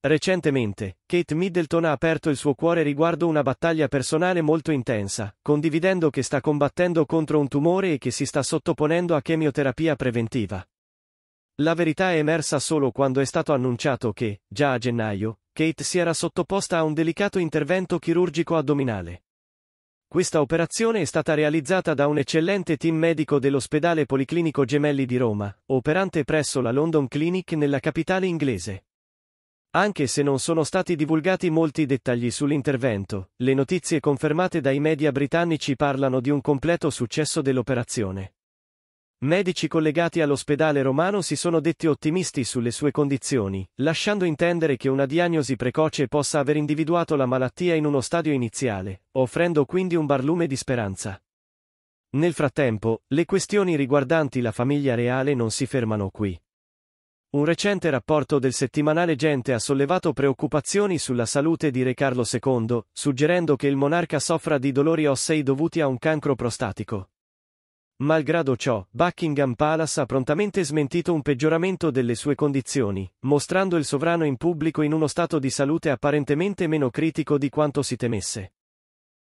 Recentemente, Kate Middleton ha aperto il suo cuore riguardo una battaglia personale molto intensa, condividendo che sta combattendo contro un tumore e che si sta sottoponendo a chemioterapia preventiva. La verità è emersa solo quando è stato annunciato che, già a gennaio, Kate si era sottoposta a un delicato intervento chirurgico addominale. Questa operazione è stata realizzata da un eccellente team medico dell'ospedale Policlinico Gemelli di Roma, operante presso la London Clinic nella capitale inglese. Anche se non sono stati divulgati molti dettagli sull'intervento, le notizie confermate dai media britannici parlano di un completo successo dell'operazione. Medici collegati all'ospedale romano si sono detti ottimisti sulle sue condizioni, lasciando intendere che una diagnosi precoce possa aver individuato la malattia in uno stadio iniziale, offrendo quindi un barlume di speranza. Nel frattempo, le questioni riguardanti la famiglia reale non si fermano qui. Un recente rapporto del settimanale Gente ha sollevato preoccupazioni sulla salute di Re Carlo II, suggerendo che il monarca soffra di dolori ossei dovuti a un cancro prostatico. Malgrado ciò, Buckingham Palace ha prontamente smentito un peggioramento delle sue condizioni, mostrando il sovrano in pubblico in uno stato di salute apparentemente meno critico di quanto si temesse.